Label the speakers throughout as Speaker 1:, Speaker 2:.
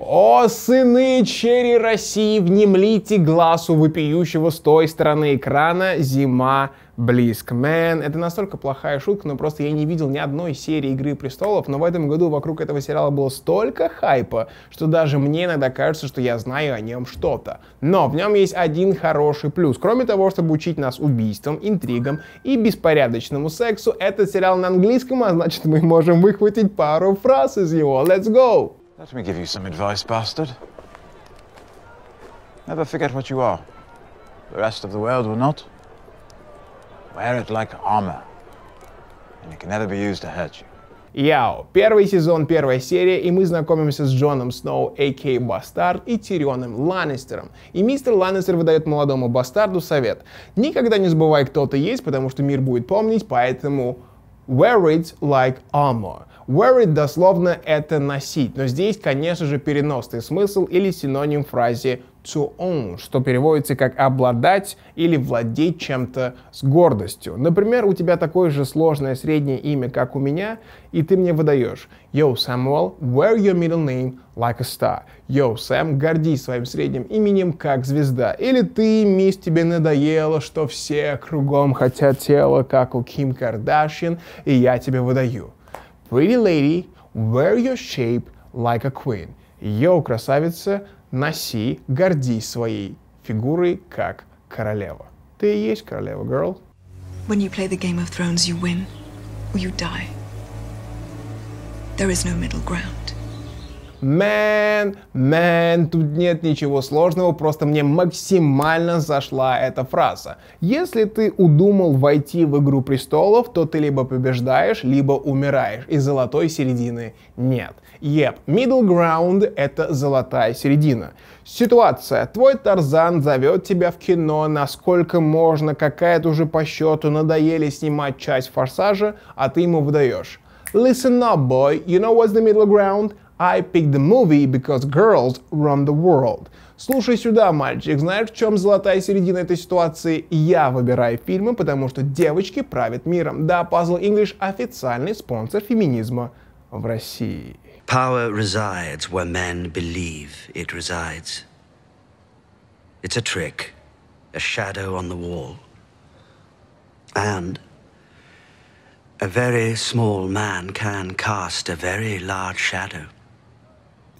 Speaker 1: «О, сыны черри России, внемлите глазу выпиющего с той стороны экрана зима близк, Мэн, это настолько плохая шутка, но просто я не видел ни одной серии «Игры престолов», но в этом году вокруг этого сериала было столько хайпа, что даже мне иногда кажется, что я знаю о нем что-то. Но в нем есть один хороший плюс. Кроме того, чтобы учить нас убийствам, интригам и беспорядочному сексу, этот сериал на английском, а значит мы можем выхватить пару фраз из его. Let's go! Let me give you some advice, bastard. Never forget what you are. The rest of the world will not. Wear it like armor, and it can never be used to hurt you. Яо. Первый сезон, первая серия, и мы знакомимся с Джоном Сноу, а.к. Бастард, и Тирионом Ланнистером. И мистер Ланнистер выдает молодому Бастарду совет. Никогда не забывай, кто ты есть, потому что мир будет помнить, поэтому Wear it like armor. Wear it дословно это носить, но здесь, конечно же, переносный смысл или синоним фразе to own, что переводится как обладать или владеть чем-то с гордостью. Например, у тебя такое же сложное среднее имя, как у меня, и ты мне выдаешь Yo, Samuel, wear your middle name like a star. Yo, Sam, гордись своим средним именем, как звезда. Или ты, мисс, тебе надоело, что все кругом хотят тело, как у Ким Кардашьян, и я тебе выдаю. Pretty lady, wear your shape like a queen. Йоу, красавица, носи, гордись своей фигурой как королева. Ты и есть королева, girl. When you play the Game of Thrones, you win or you die. There is no middle ground. Man, man, тут нет ничего сложного, просто мне максимально зашла эта фраза. Если ты удумал войти в Игру Престолов, то ты либо побеждаешь, либо умираешь, и золотой середины нет. Yep, middle ground — это золотая середина. Ситуация. Твой Тарзан зовет тебя в кино, насколько можно, какая-то уже по счету, надоели снимать часть форсажа, а ты ему выдаешь. Listen up, boy. You know what's the middle ground? I picked the movie because girls run the world. Слушай сюда, мальчик, знаешь, в чем золотая середина этой ситуации? Я выбираю фильмы, потому что девочки правят миром. Да, Puzzle English – официальный спонсор феминизма в России. Power resides where men believe it resides. It's a trick, a shadow on the wall. And a very small man can cast a very large shadow.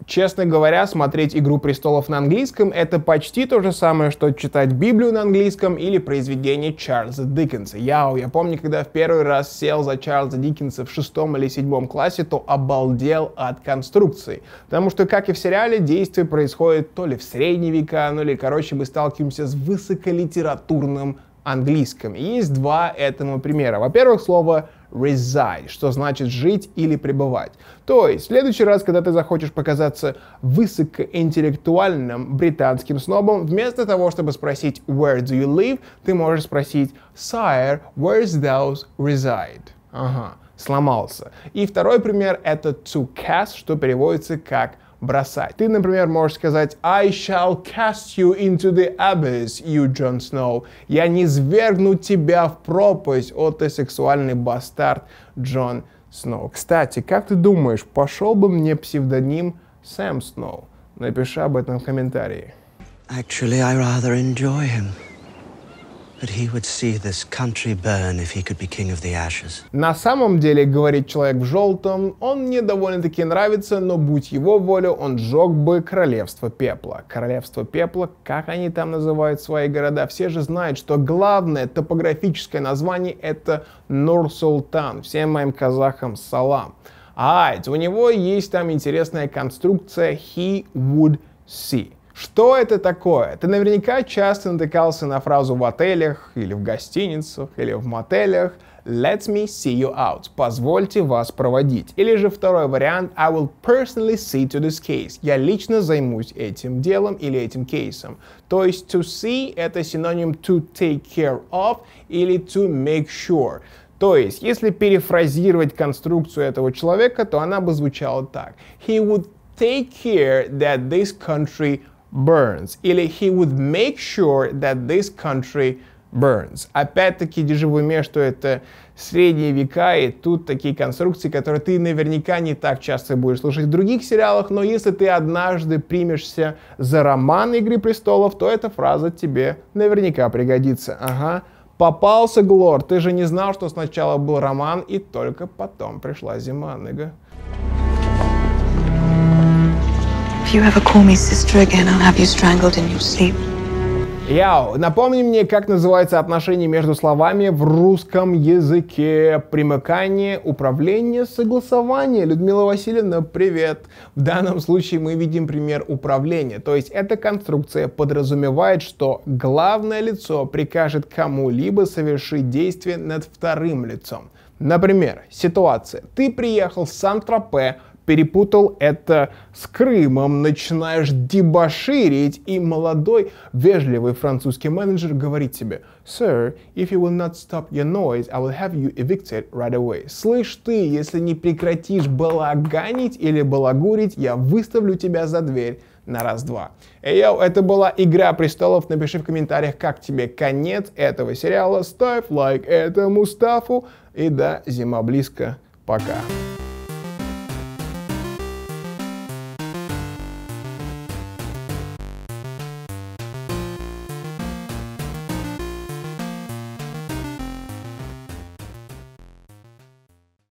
Speaker 1: Честно говоря, смотреть «Игру престолов» на английском — это почти то же самое, что читать Библию на английском или произведение Чарльза Диккенса. Яу, я помню, когда в первый раз сел за Чарльза Диккенса в шестом или седьмом классе, то обалдел от конструкции. Потому что, как и в сериале, действие происходит то ли в средние века, ну или, короче, мы сталкиваемся с высоколитературным английском. И есть два этому примера. Во-первых, слово reside, что значит жить или пребывать. То есть, в следующий раз, когда ты захочешь показаться высокоинтеллектуальным британским снобом, вместо того, чтобы спросить where do you live, ты можешь спросить sire, where those reside? Ага, сломался. И второй пример это to cast, что переводится как бросать. Ты, например, можешь сказать I shall cast you into the abyss, you Jon Snow. Я не свергну тебя в пропасть, о ты сексуальный бастард Джон Сноу. Кстати, как ты думаешь, пошел бы мне псевдоним Сэм Сноу? Напиши об этом в комментарии. Actually, I rather enjoy him. На самом деле, говорит человек в желтом, он мне довольно-таки нравится, но будь его воля, он сжег бы королевство пепла. Королевство пепла, как они там называют свои города, все же знают, что главное топографическое название это Нур-Султан. Всем моим казахам салам. А, у него есть там интересная конструкция he would see. Что это такое? Ты наверняка часто натыкался на фразу в отелях, или в гостиницах, или в мотелях «Let me see you out» — «Позвольте вас проводить». Или же второй вариант «I will personally see to this case» — «Я лично займусь этим делом или этим кейсом». То есть «to see» — это синоним «to take care of» или «to make sure». То есть, если перефразировать конструкцию этого человека, то она бы звучала так. He would take care that this country burns. Или he would make sure that this country burns. Опять-таки, держи в уме, что это средние века, и тут такие конструкции, которые ты наверняка не так часто будешь слушать в других сериалах, но если ты однажды примешься за роман «Игры престолов», то эта фраза тебе наверняка пригодится. Ага, попался Глор, ты же не знал, что сначала был роман, и только потом пришла зима, нега you ever call me sister again, I'll have you strangled in your sleep. Яо, напомни мне, как называется отношение между словами в русском языке. Примыкание, управление, согласование. Людмила Васильевна, привет. В данном случае мы видим пример управления. То есть эта конструкция подразумевает, что главное лицо прикажет кому-либо совершить действие над вторым лицом. Например, ситуация. Ты приехал в Сан-Тропе, перепутал это с Крымом, начинаешь дебоширить, и молодой, вежливый французский менеджер говорит тебе «Sir, if you will not stop your noise, I will have you evicted right away». «Слышь ты, если не прекратишь балаганить или балагурить, я выставлю тебя за дверь» на раз-два. Эйо, это была «Игра престолов». Напиши в комментариях, как тебе конец этого сериала. Ставь лайк этому Стафу. И да, зима близко. Пока.